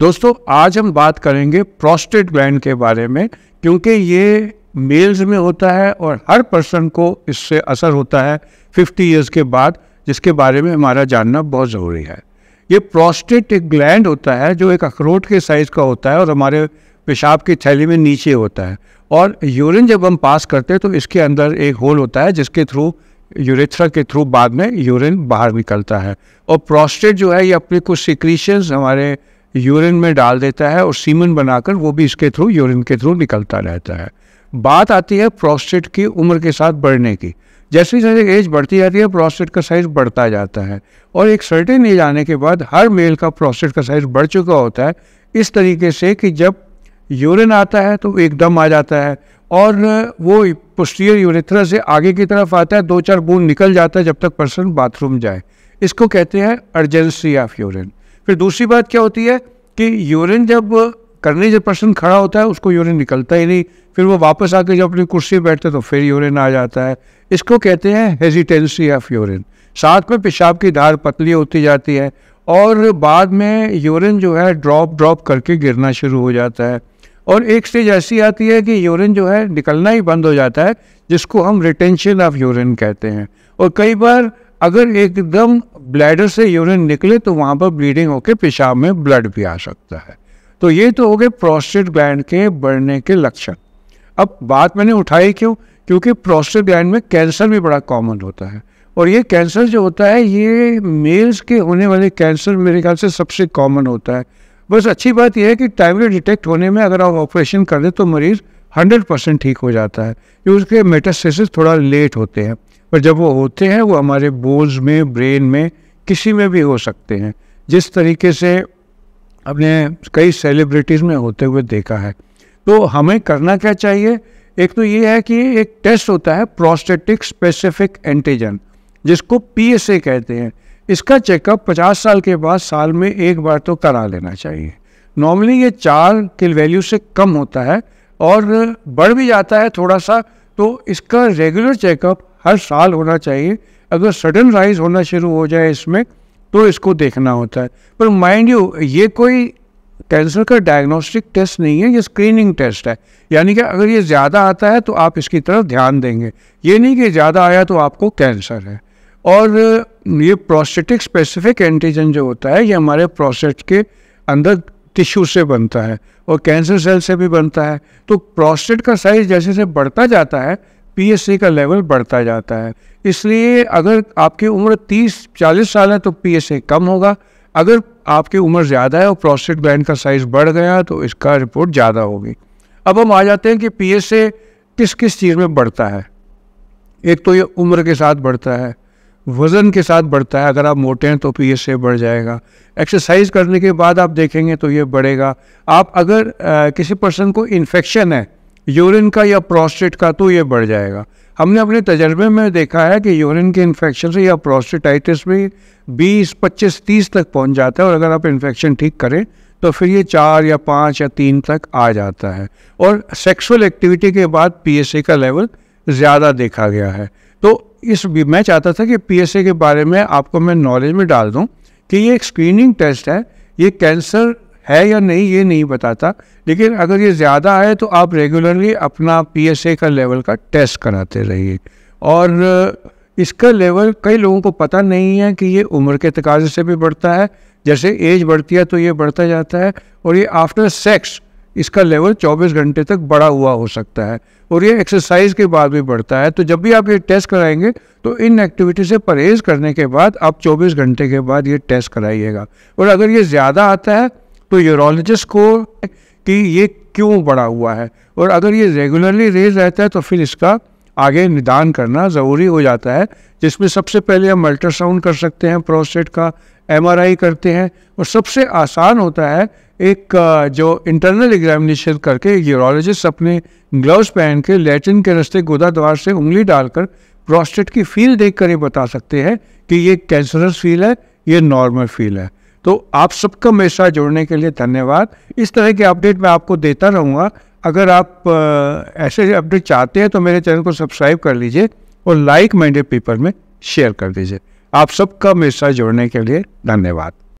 दोस्तों आज हम बात करेंगे प्रोस्टेट ग्लैंड के बारे में क्योंकि ये मेल्स में होता है और हर पर्सन को इससे असर होता है 50 इयर्स के बाद जिसके बारे में हमारा जानना बहुत ज़रूरी है ये प्रोस्टेट एक ग्लैंड होता है जो एक अखरोट के साइज़ का होता है और हमारे पेशाब की थैली में नीचे होता है और यूरिन जब हम पास करते हैं तो इसके अंदर एक होल होता है जिसके थ्रू यूरेथ्रा के थ्रू बाद में यूरिन बाहर निकलता है और प्रोस्टेट जो है ये अपने कुछ सिक्रीशंस हमारे यूरिन में डाल देता है और सीमन बनाकर वो भी इसके थ्रू यूरिन के थ्रू निकलता रहता है बात आती है प्रोस्टेट की उम्र के साथ बढ़ने की जैसे जैसे एज बढ़ती जाती है प्रोस्टेट का साइज़ बढ़ता जाता है और एक सर्टेन एज आने के बाद हर मेल का प्रोस्टेट का साइज़ बढ़ चुका होता है इस तरीके से कि जब यूरिन आता है तो एकदम आ जाता है और वो पुस्टियर यूरेथ्रा से आगे की तरफ आता है दो चार बूंद निकल जाता है जब तक पर्सन बाथरूम जाए इसको कहते हैं अर्जेंसी ऑफ यूरिन फिर दूसरी बात क्या होती है कि यूरिन जब करने जब पर्सन खड़ा होता है उसको यूरिन निकलता ही नहीं फिर वो वापस आके जब अपनी कुर्सी पर बैठते तो फिर यूरिन आ जाता है इसको कहते हैं हेजिटेंसी ऑफ यूरिन साथ में पेशाब की धार पतली होती जाती है और बाद में यूरिन जो है ड्रॉप ड्रॉप करके गिरना शुरू हो जाता है और एक स्टेज ऐसी आती है कि यूरिन जो है निकलना ही बंद हो जाता है जिसको हम रिटेंशन ऑफ यूरिन कहते हैं और कई बार अगर एकदम ब्लैडर से यूरिन निकले तो वहाँ पर ब्लीडिंग होकर पेशाब में ब्लड भी आ सकता है तो ये तो हो गए प्रोस्टेट ग्लैंड के बढ़ने के लक्षण अब बात मैंने उठाई क्यों क्योंकि प्रोस्टेट ग्लैंड में कैंसर भी बड़ा कॉमन होता है और ये कैंसर जो होता है ये मेल्स के होने वाले कैंसर मेरे ख्याल से सबसे कॉमन होता है बस अच्छी बात यह है कि टाइमली डिटेक्ट होने में अगर आप ऑपरेशन कर दें तो मरीज़ हंड्रेड परसेंट ठीक हो जाता है क्योंकि उसके मेटास्टेसिस थोड़ा लेट होते हैं पर जब वो होते हैं वो हमारे बोन्स में ब्रेन में किसी में भी हो सकते हैं जिस तरीके से हमने कई सेलिब्रिटीज़ में होते हुए देखा है तो हमें करना क्या चाहिए एक तो ये है कि एक टेस्ट होता है प्रोस्टेटिक स्पेसिफिक एंटीजन जिसको पी कहते हैं इसका चेकअप 50 साल के बाद साल में एक बार तो करा लेना चाहिए नॉर्मली ये चार के वैल्यू से कम होता है और बढ़ भी जाता है थोड़ा सा तो इसका रेगुलर चेकअप हर साल होना चाहिए अगर सडन राइज होना शुरू हो जाए इसमें तो इसको देखना होता है पर माइंड यू ये कोई कैंसर का डायग्नोस्टिक टेस्ट नहीं है ये स्क्रीनिंग टेस्ट है यानी कि अगर ये ज़्यादा आता है तो आप इसकी तरफ ध्यान देंगे ये नहीं कि ज़्यादा आया तो आपको कैंसर है और ये प्रोस्टेटिक स्पेसिफिक एंटीजन जो होता है ये हमारे प्रोस्टेट के अंदर टिश्यू से बनता है और कैंसर सेल से भी बनता है तो प्रोस्टेट का साइज जैसे जैसे बढ़ता जाता है पीएससी का लेवल बढ़ता जाता है इसलिए अगर आपकी उम्र 30-40 साल है तो पीएससी कम होगा अगर आपकी उम्र ज़्यादा है और प्रोस्टेट ग्लैंड का साइज बढ़ गया तो इसका रिपोर्ट ज़्यादा होगी अब हम आ जाते हैं कि पीएसए किस किस चीज़ में बढ़ता है एक तो ये उम्र के साथ बढ़ता है वज़न के साथ बढ़ता है अगर आप मोटे हैं तो पी एस ए बढ़ जाएगा एक्सरसाइज करने के बाद आप देखेंगे तो ये बढ़ेगा आप अगर आ, किसी पर्सन को इन्फेक्शन है यूरिन का या प्रोस्टेट का तो ये बढ़ जाएगा हमने अपने तजर्बे में देखा है कि यूरिन के इन्फेक्शन से या प्रोस्टेटाइटिस में बीस पच्चीस तीस तक पहुँच जाता है और अगर आप इन्फेक्शन ठीक करें तो फिर ये चार या पाँच या तीन तक आ जाता है और सेक्सुअल एक्टिविटी के बाद पी का लेवल ज़्यादा देखा गया है तो इस मैं चाहता था कि पीएसए के बारे में आपको मैं नॉलेज में डाल दूँ कि ये एक स्क्रीनिंग टेस्ट है ये कैंसर है या नहीं ये नहीं बताता लेकिन अगर ये ज़्यादा है तो आप रेगुलरली अपना पीएसए का लेवल का टेस्ट कराते रहिए और इसका लेवल कई लोगों को पता नहीं है कि ये उम्र के तकाजे से भी बढ़ता है जैसे एज बढ़ती है तो ये बढ़ता जाता है और ये आफ्टर सेक्स इसका लेवल 24 घंटे तक बढ़ा हुआ हो सकता है और ये एक्सरसाइज के बाद भी बढ़ता है तो जब भी आप ये टेस्ट कराएंगे तो इन एक्टिविटी से परहेज़ करने के बाद आप 24 घंटे के बाद ये टेस्ट कराइएगा और अगर ये ज़्यादा आता है तो यूरोलॉजिस्ट को कि ये क्यों बढ़ा हुआ है और अगर ये रेगुलरली रेज रहता है तो फिर इसका आगे निदान करना ज़रूरी हो जाता है जिसमें सबसे पहले हम अल्ट्रासाउंड कर सकते हैं प्रोस्टेट का एमआरआई करते हैं और सबसे आसान होता है एक जो इंटरनल एग्जामिनेशन करके यूरोलॉजिस्ट अपने ग्लव्स पहन के लेटिन के रस्ते गोदा द्वार से उंगली डालकर प्रोस्टेट की फील देख कर ये बता सकते हैं कि ये कैंसरस फील है ये नॉर्मल फील है तो आप सबका मेरे साथ जुड़ने के लिए धन्यवाद इस तरह के अपडेट मैं आपको देता रहूँगा अगर आप ऐसे अपडेट चाहते हैं तो मेरे चैनल को सब्सक्राइब कर लीजिए और लाइक माइंडेड पेपर में शेयर कर दीजिए आप सबका मेरे साथ जुड़ने के लिए धन्यवाद